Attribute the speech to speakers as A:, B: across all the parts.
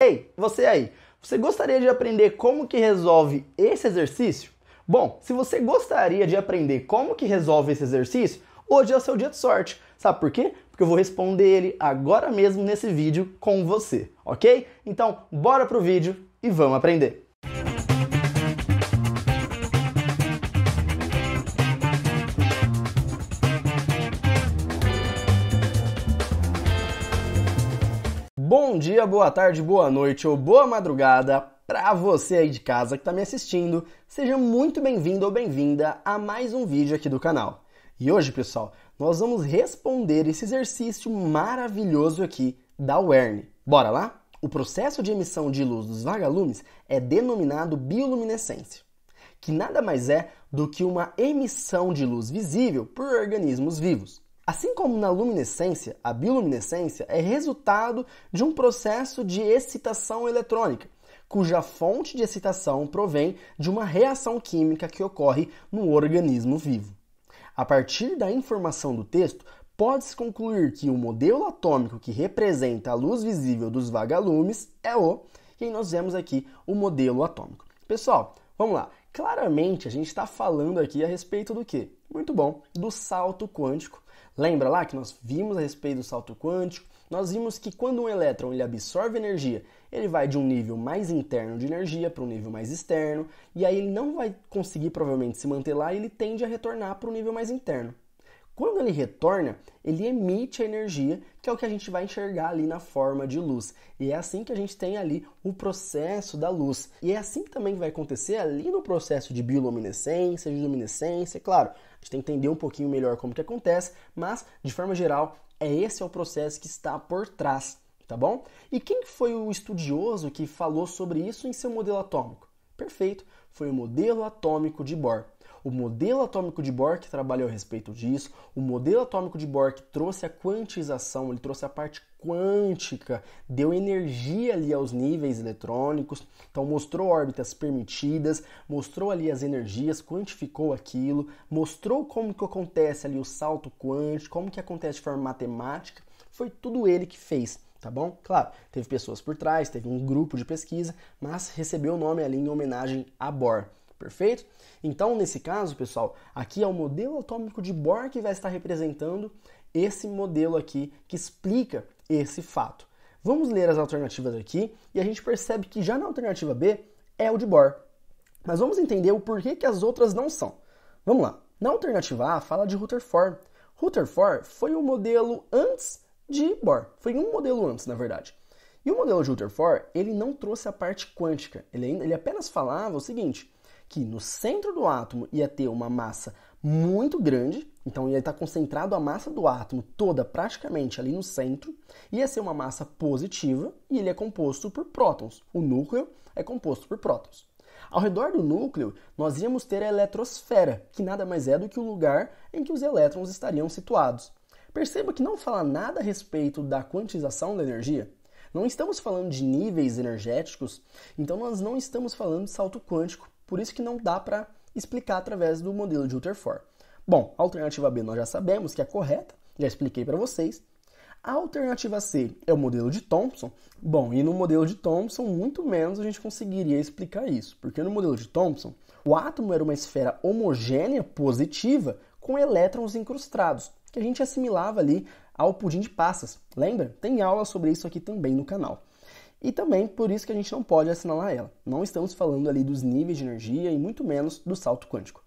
A: Ei, você aí, você gostaria de aprender como que resolve esse exercício? Bom, se você gostaria de aprender como que resolve esse exercício, hoje é o seu dia de sorte. Sabe por quê? Porque eu vou responder ele agora mesmo nesse vídeo com você, ok? Então, bora pro vídeo e vamos aprender! Bom dia, boa tarde, boa noite ou boa madrugada para você aí de casa que está me assistindo. Seja muito bem-vindo ou bem-vinda a mais um vídeo aqui do canal. E hoje, pessoal, nós vamos responder esse exercício maravilhoso aqui da Wern. Bora lá? O processo de emissão de luz dos vagalumes é denominado bioluminescência, que nada mais é do que uma emissão de luz visível por organismos vivos. Assim como na luminescência, a bioluminescência é resultado de um processo de excitação eletrônica, cuja fonte de excitação provém de uma reação química que ocorre no organismo vivo. A partir da informação do texto, pode-se concluir que o modelo atômico que representa a luz visível dos vagalumes é o, e aí nós vemos aqui o modelo atômico. Pessoal, vamos lá. Claramente a gente está falando aqui a respeito do que? Muito bom, do salto quântico Lembra lá que nós vimos a respeito do salto quântico? Nós vimos que quando um elétron ele absorve energia, ele vai de um nível mais interno de energia para um nível mais externo, e aí ele não vai conseguir provavelmente se manter lá e ele tende a retornar para o nível mais interno. Quando ele retorna, ele emite a energia, que é o que a gente vai enxergar ali na forma de luz. E é assim que a gente tem ali o processo da luz. E é assim também que vai acontecer ali no processo de bioluminescência, de luminescência, claro. A gente tem que entender um pouquinho melhor como que acontece, mas de forma geral, é esse é o processo que está por trás, tá bom? E quem foi o estudioso que falou sobre isso em seu modelo atômico? Perfeito, foi o modelo atômico de Bohr. O modelo atômico de Bohr que trabalhou a respeito disso, o modelo atômico de Bohr que trouxe a quantização, ele trouxe a parte quântica, deu energia ali aos níveis eletrônicos, então mostrou órbitas permitidas, mostrou ali as energias, quantificou aquilo, mostrou como que acontece ali o salto quântico, como que acontece de forma matemática, foi tudo ele que fez tá bom? Claro, teve pessoas por trás, teve um grupo de pesquisa, mas recebeu o nome ali em homenagem a Bohr perfeito? Então, nesse caso, pessoal, aqui é o modelo atômico de Bohr que vai estar representando esse modelo aqui que explica esse fato. Vamos ler as alternativas aqui e a gente percebe que já na alternativa B é o de Bohr. Mas vamos entender o porquê que as outras não são. Vamos lá. Na alternativa A fala de Rutherford. Rutherford foi o modelo antes de Bohr. Foi um modelo antes, na verdade. E o modelo de Rutherford, ele não trouxe a parte quântica. Ele, ele apenas falava o seguinte, que no centro do átomo ia ter uma massa muito grande, então ia estar concentrado a massa do átomo toda praticamente ali no centro, ia ser uma massa positiva e ele é composto por prótons. O núcleo é composto por prótons. Ao redor do núcleo, nós íamos ter a eletrosfera, que nada mais é do que o lugar em que os elétrons estariam situados. Perceba que não fala nada a respeito da quantização da energia. Não estamos falando de níveis energéticos, então nós não estamos falando de salto quântico. Por isso que não dá para explicar através do modelo de Rutherford. Bom, a alternativa B nós já sabemos que é correta, já expliquei para vocês. A alternativa C é o modelo de Thomson. Bom, e no modelo de Thomson, muito menos a gente conseguiria explicar isso, porque no modelo de Thomson, o átomo era uma esfera homogênea positiva com elétrons incrustados, que a gente assimilava ali ao pudim de passas. Lembra? Tem aula sobre isso aqui também no canal. E também por isso que a gente não pode assinalar ela. Não estamos falando ali dos níveis de energia e muito menos do salto quântico.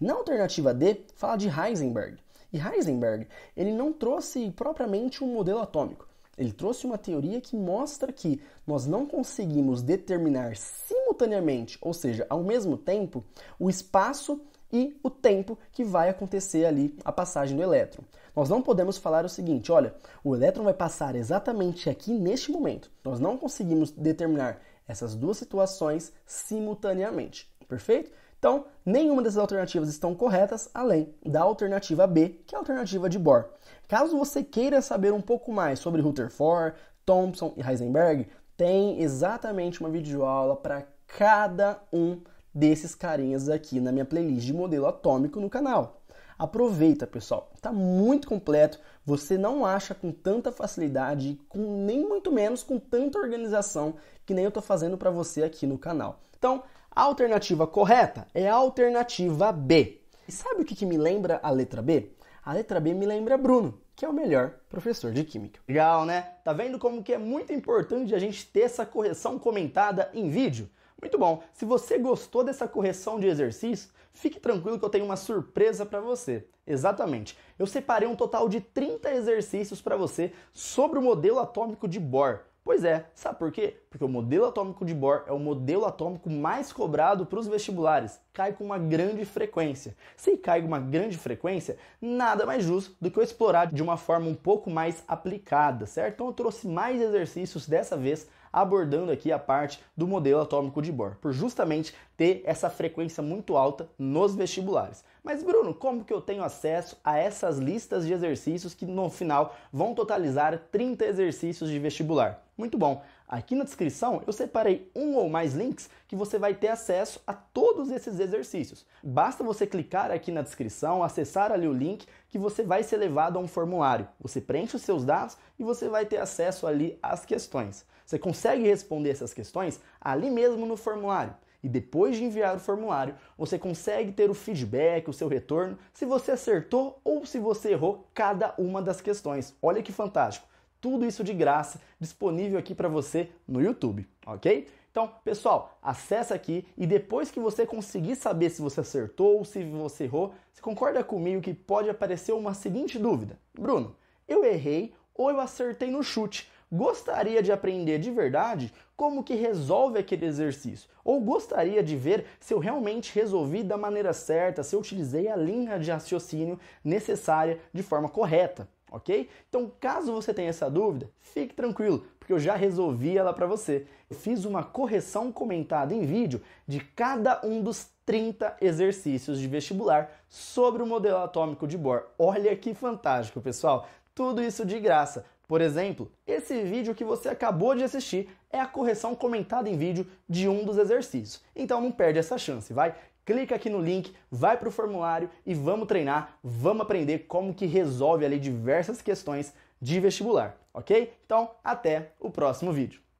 A: Na alternativa D, fala de Heisenberg. E Heisenberg, ele não trouxe propriamente um modelo atômico. Ele trouxe uma teoria que mostra que nós não conseguimos determinar simultaneamente, ou seja, ao mesmo tempo, o espaço e o tempo que vai acontecer ali a passagem do elétron. Nós não podemos falar o seguinte: olha, o elétron vai passar exatamente aqui neste momento. Nós não conseguimos determinar essas duas situações simultaneamente, perfeito? Então, nenhuma dessas alternativas estão corretas, além da alternativa B, que é a alternativa de Bohr. Caso você queira saber um pouco mais sobre Rutherford, Thomson e Heisenberg, tem exatamente uma videoaula para cada um desses carinhas aqui na minha playlist de modelo atômico no canal. Aproveita, pessoal. Está muito completo. Você não acha com tanta facilidade, com nem muito menos com tanta organização que nem eu estou fazendo para você aqui no canal. Então, a alternativa correta é a alternativa B. E sabe o que, que me lembra a letra B? A letra B me lembra Bruno, que é o melhor professor de química. Legal, né? Tá vendo como que é muito importante a gente ter essa correção comentada em vídeo? Muito bom. Se você gostou dessa correção de exercício, Fique tranquilo que eu tenho uma surpresa para você. Exatamente. Eu separei um total de 30 exercícios para você sobre o modelo atômico de Bohr. Pois é, sabe por quê? Porque o modelo atômico de Bohr é o modelo atômico mais cobrado para os vestibulares. Cai com uma grande frequência. Se cai com uma grande frequência, nada mais justo do que eu explorar de uma forma um pouco mais aplicada, certo? Então eu trouxe mais exercícios dessa vez abordando aqui a parte do modelo atômico de Bohr, por justamente ter essa frequência muito alta nos vestibulares. Mas Bruno, como que eu tenho acesso a essas listas de exercícios que no final vão totalizar 30 exercícios de vestibular? Muito bom. Aqui na descrição eu separei um ou mais links que você vai ter acesso a todos esses exercícios. Basta você clicar aqui na descrição, acessar ali o link que você vai ser levado a um formulário. Você preenche os seus dados e você vai ter acesso ali às questões. Você consegue responder essas questões ali mesmo no formulário e depois de enviar o formulário, você consegue ter o feedback, o seu retorno, se você acertou ou se você errou cada uma das questões. Olha que fantástico! Tudo isso de graça, disponível aqui para você no YouTube, ok? Então, pessoal, acessa aqui e depois que você conseguir saber se você acertou ou se você errou, você concorda comigo que pode aparecer uma seguinte dúvida: Bruno, eu errei ou eu acertei no chute? Gostaria de aprender de verdade como que resolve aquele exercício? Ou gostaria de ver se eu realmente resolvi da maneira certa, se eu utilizei a linha de raciocínio necessária de forma correta? ok? Então, caso você tenha essa dúvida, fique tranquilo, porque eu já resolvi ela para você. Eu fiz uma correção comentada em vídeo de cada um dos 30 exercícios de vestibular sobre o modelo atômico de Bohr. Olha que fantástico, pessoal! Tudo isso de graça. Por exemplo, esse vídeo que você acabou de assistir é a correção comentada em vídeo de um dos exercícios. Então não perde essa chance, vai? clica aqui no link, vai para o formulário e vamos treinar, vamos aprender como que resolve ali diversas questões de vestibular, ok? Então, até o próximo vídeo.